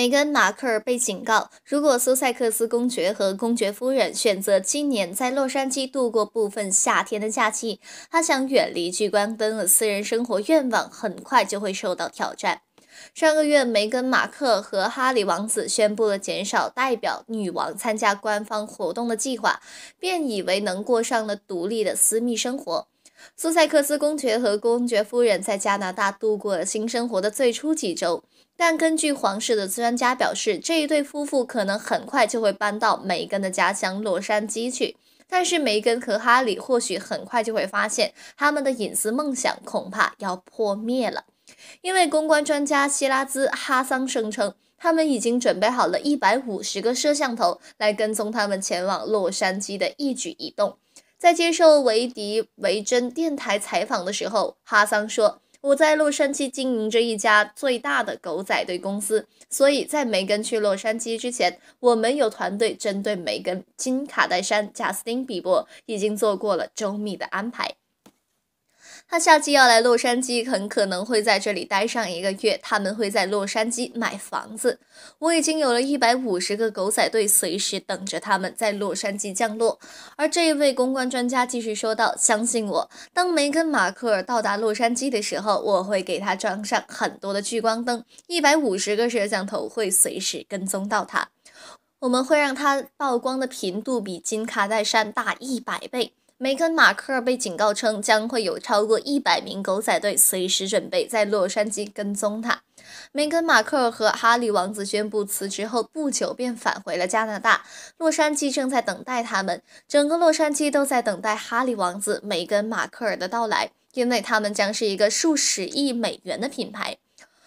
梅根·马克尔被警告，如果苏塞克斯公爵和公爵夫人选择今年在洛杉矶度过部分夏天的假期，他想远离聚光灯的私人生活愿望很快就会受到挑战。上个月，梅根·马克和哈里王子宣布了减少代表女王参加官方活动的计划，便以为能过上了独立的私密生活。苏塞克斯公爵和公爵夫人在加拿大度过了新生活的最初几周。但根据皇室的专家表示，这一对夫妇可能很快就会搬到梅根的家乡洛杉矶去。但是梅根和哈里或许很快就会发现，他们的隐私梦想恐怕要破灭了，因为公关专家希拉兹·哈桑声称，他们已经准备好了一百五十个摄像头来跟踪他们前往洛杉矶的一举一动。在接受维迪维珍电台采访的时候，哈桑说。我在洛杉矶经营着一家最大的狗仔队公司，所以在梅根去洛杉矶之前，我们有团队针对梅根、金卡戴珊、贾斯汀·比伯已经做过了周密的安排。他下季要来洛杉矶，很可能会在这里待上一个月。他们会在洛杉矶买房子。我已经有了一百五十个狗仔队，随时等着他们在洛杉矶降落。而这一位公关专家继续说道：“相信我，当梅根·马克尔到达洛杉矶的时候，我会给他装上很多的聚光灯，一百五十个摄像头会随时跟踪到他。我们会让他曝光的频度比金卡戴珊大一百倍。”梅根·马克尔被警告称，将会有超过一百名狗仔队随时准备在洛杉矶跟踪他。梅根·马克尔和哈利王子宣布辞职后不久，便返回了加拿大。洛杉矶正在等待他们，整个洛杉矶都在等待哈利王子、梅根·马克尔的到来，因为他们将是一个数十亿美元的品牌。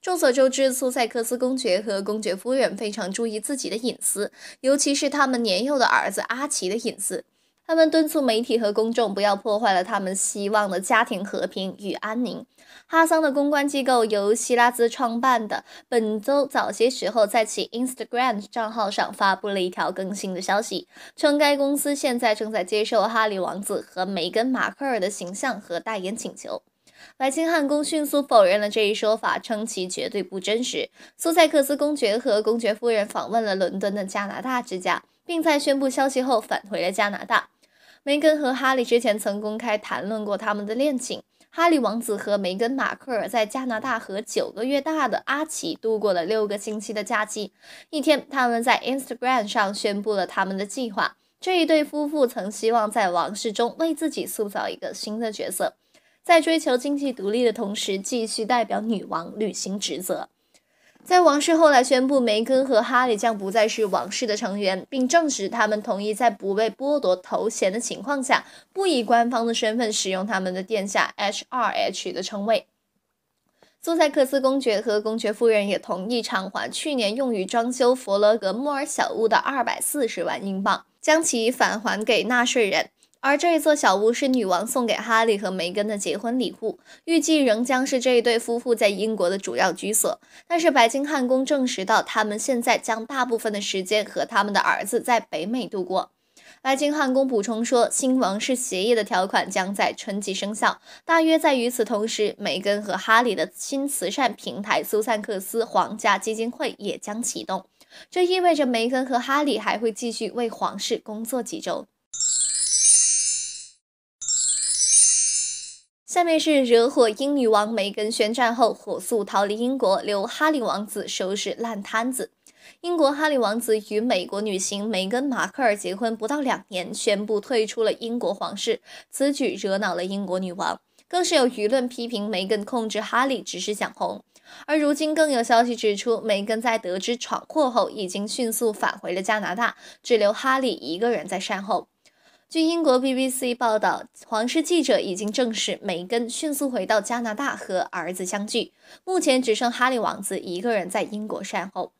众所周知，苏塞克斯公爵和公爵夫人非常注意自己的隐私，尤其是他们年幼的儿子阿奇的隐私。他们敦促媒体和公众不要破坏了他们希望的家庭和平与安宁。哈桑的公关机构由希拉兹创办的，本周早些时候在其 Instagram 账号上发布了一条更新的消息，称该公司现在正在接受哈利王子和梅根·马克尔的形象和代言请求。白金汉宫迅速否认了这一说法，称其绝对不真实。苏塞克斯公爵和公爵夫人访问了伦敦的加拿大之家，并在宣布消息后返回了加拿大。梅根和哈利之前曾公开谈论过他们的恋情。哈利王子和梅根·马克尔在加拿大和九个月大的阿奇度过了六个星期的假期。一天，他们在 Instagram 上宣布了他们的计划。这一对夫妇曾希望在王室中为自己塑造一个新的角色，在追求经济独立的同时，继续代表女王履行职责。在王室后来宣布，梅根和哈里将不再是王室的成员，并证实他们同意在不被剥夺头衔的情况下，不以官方的身份使用他们的殿下 H.R.H. 的称谓。苏塞克斯公爵和公爵夫人也同意偿还去年用于装修佛罗格莫尔小屋的二百四十万英镑，将其返还给纳税人。而这一座小屋是女王送给哈利和梅根的结婚礼物，预计仍将是这一对夫妇在英国的主要居所。但是白金汉宫证实到，他们现在将大部分的时间和他们的儿子在北美度过。白金汉宫补充说，新王室协议的条款将在春季生效。大约在与此同时，梅根和哈利的新慈善平台苏塞克斯皇家基金会也将启动。这意味着梅根和哈利还会继续为皇室工作几周。下面是惹火英女王梅根宣战后，火速逃离英国，留哈利王子收拾烂摊子。英国哈利王子与美国女星梅根·马克尔结婚不到两年，宣布退出了英国皇室，此举惹恼了英国女王，更是有舆论批评梅根控制哈利只是想红。而如今更有消息指出，梅根在得知闯祸后，已经迅速返回了加拿大，只留哈利一个人在善后。据英国 BBC 报道，皇室记者已经证实，梅根迅速回到加拿大和儿子相聚。目前只剩哈利王子一个人在英国善后。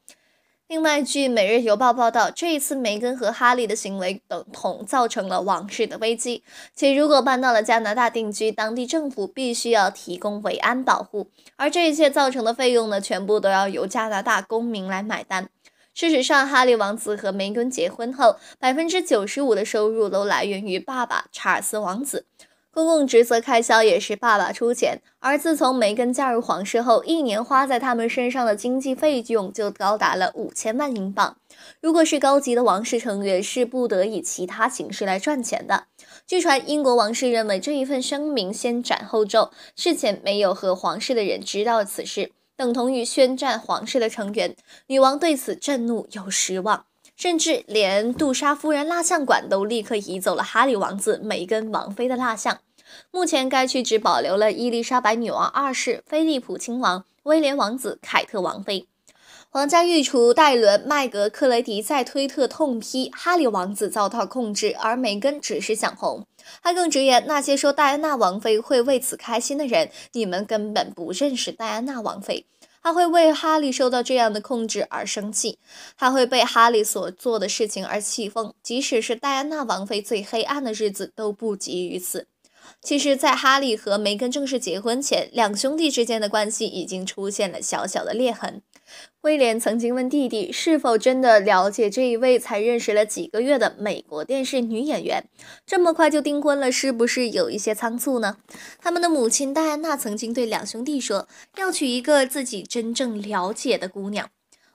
另外，据《每日邮报》报道，这一次梅根和哈利的行为等同造成了王室的危机。且如果搬到了加拿大定居，当地政府必须要提供维安保护，而这一切造成的费用呢，全部都要由加拿大公民来买单。事实上，哈利王子和梅根结婚后，百分之九十五的收入都来源于爸爸查尔斯王子。公共职责开销也是爸爸出钱。而自从梅根嫁入皇室后，一年花在他们身上的经济费用就高达了五千万英镑。如果是高级的王室成员，是不得以其他形式来赚钱的。据传，英国王室认为这一份声明先斩后奏，事前没有和皇室的人知道此事。等同于宣战皇室的成员，女王对此震怒又失望，甚至连杜莎夫人蜡像馆都立刻移走了哈里王子、梅根王妃的蜡像。目前该区只保留了伊丽莎白女王二世、菲利普亲王、威廉王子、凯特王妃。皇家御厨戴伦麦格克雷迪在推特痛批哈利王子遭到控制，而梅根只是想红。他更直言：“那些说戴安娜王妃会为此开心的人，你们根本不认识戴安娜王妃。他会为哈利受到这样的控制而生气，他会被哈利所做的事情而气疯。即使是戴安娜王妃最黑暗的日子都不及于此。”其实，在哈利和梅根正式结婚前，两兄弟之间的关系已经出现了小小的裂痕。威廉曾经问弟弟，是否真的了解这一位才认识了几个月的美国电视女演员，这么快就订婚了，是不是有一些仓促呢？他们的母亲戴安娜曾经对两兄弟说，要娶一个自己真正了解的姑娘。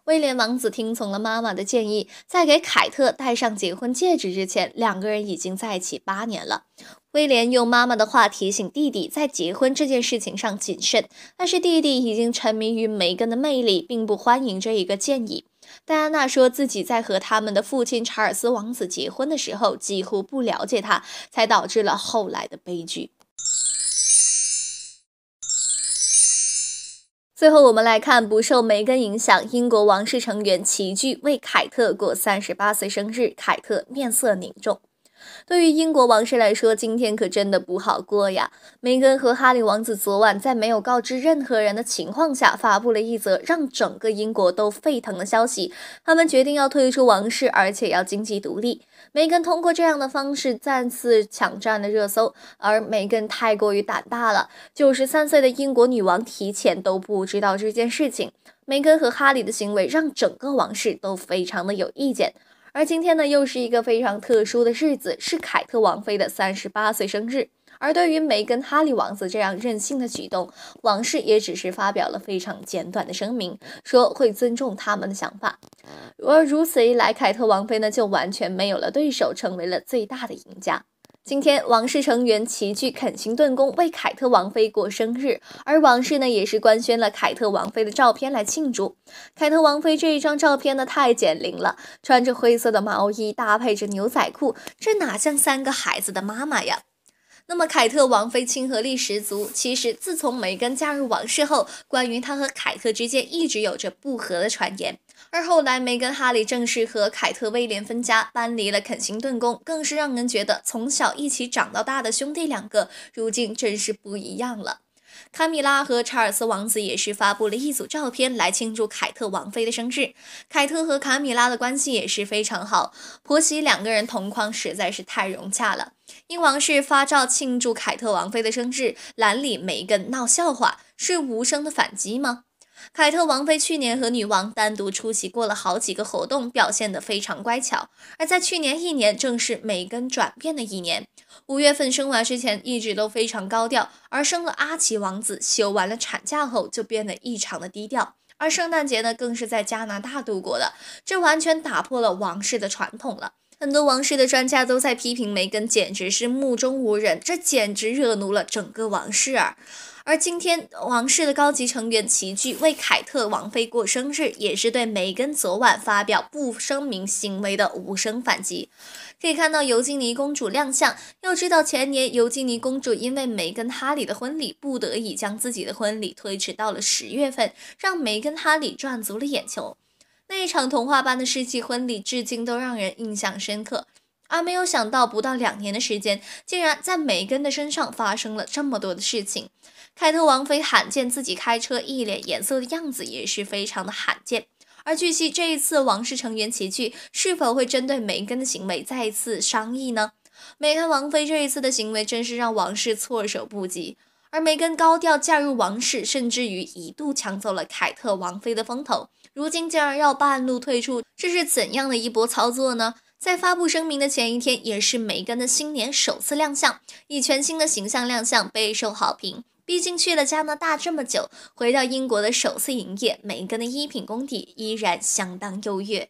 威廉王子听从了妈妈的建议，在给凯特戴上结婚戒指之前，两个人已经在一起八年了。威廉用妈妈的话提醒弟弟，在结婚这件事情上谨慎。但是弟弟已经沉迷于梅根的魅力，并不欢迎这一个建议。戴安娜说自己在和他们的父亲查尔斯王子结婚的时候，几乎不了解他，才导致了后来的悲剧。最后，我们来看不受梅根影响，英国王室成员齐聚为凯特过三十八岁生日，凯特面色凝重。对于英国王室来说，今天可真的不好过呀！梅根和哈利王子昨晚在没有告知任何人的情况下，发布了一则让整个英国都沸腾的消息。他们决定要退出王室，而且要经济独立。梅根通过这样的方式再次抢占了热搜。而梅根太过于胆大了，九十三岁的英国女王提前都不知道这件事情。梅根和哈利的行为让整个王室都非常的有意见。而今天呢，又是一个非常特殊的日子，是凯特王妃的三十八岁生日。而对于梅根、哈利王子这样任性的举动，王室也只是发表了非常简短的声明，说会尊重他们的想法。而如此一来，凯特王妃呢，就完全没有了对手，成为了最大的赢家。今天，王室成员齐聚肯辛顿宫为凯特王妃过生日，而王室呢也是官宣了凯特王妃的照片来庆祝。凯特王妃这一张照片呢太减龄了，穿着灰色的毛衣搭配着牛仔裤，这哪像三个孩子的妈妈呀？那么，凯特王妃亲和力十足。其实，自从梅根嫁入王室后，关于她和凯特之间一直有着不和的传言。而后来，梅根哈里正式和凯特威廉分家，搬离了肯辛顿宫，更是让人觉得从小一起长到大的兄弟两个，如今真是不一样了。卡米拉和查尔斯王子也是发布了一组照片来庆祝凯特王妃的生日。凯特和卡米拉的关系也是非常好，婆媳两个人同框实在是太融洽了。英王室发照庆祝凯特王妃的生日，兰里梅根闹笑话，是无声的反击吗？凯特王妃去年和女王单独出席过了好几个活动，表现得非常乖巧。而在去年一年，正是梅根转变的一年。五月份生娃之前一直都非常高调，而生了阿奇王子，休完了产假后就变得异常的低调。而圣诞节呢，更是在加拿大度过的，这完全打破了王室的传统了。很多王室的专家都在批评梅根，简直是目中无人，这简直惹怒了整个王室啊！而今天，王室的高级成员齐聚为凯特王妃过生日，也是对梅根昨晚发表不声明行为的无声反击。可以看到，尤金妮公主亮相。要知道，前年尤金妮公主因为梅根哈里的婚礼，不得已将自己的婚礼推迟到了十月份，让梅根哈里赚足了眼球。那一场童话般的世纪婚礼，至今都让人印象深刻。而没有想到，不到两年的时间，竟然在梅根的身上发生了这么多的事情。凯特王妃罕见自己开车一脸严肃的样子，也是非常的罕见。而据悉，这一次王室成员齐聚，是否会针对梅根的行为再次商议呢？梅根王妃这一次的行为，真是让王室措手不及。而梅根高调嫁入王室，甚至于一度抢走了凯特王妃的风头，如今竟然要半路退出，这是怎样的一波操作呢？在发布声明的前一天，也是梅根的新年首次亮相，以全新的形象亮相，备受好评。毕竟去了加拿大这么久，回到英国的首次营业，梅根的衣品功底依然相当优越。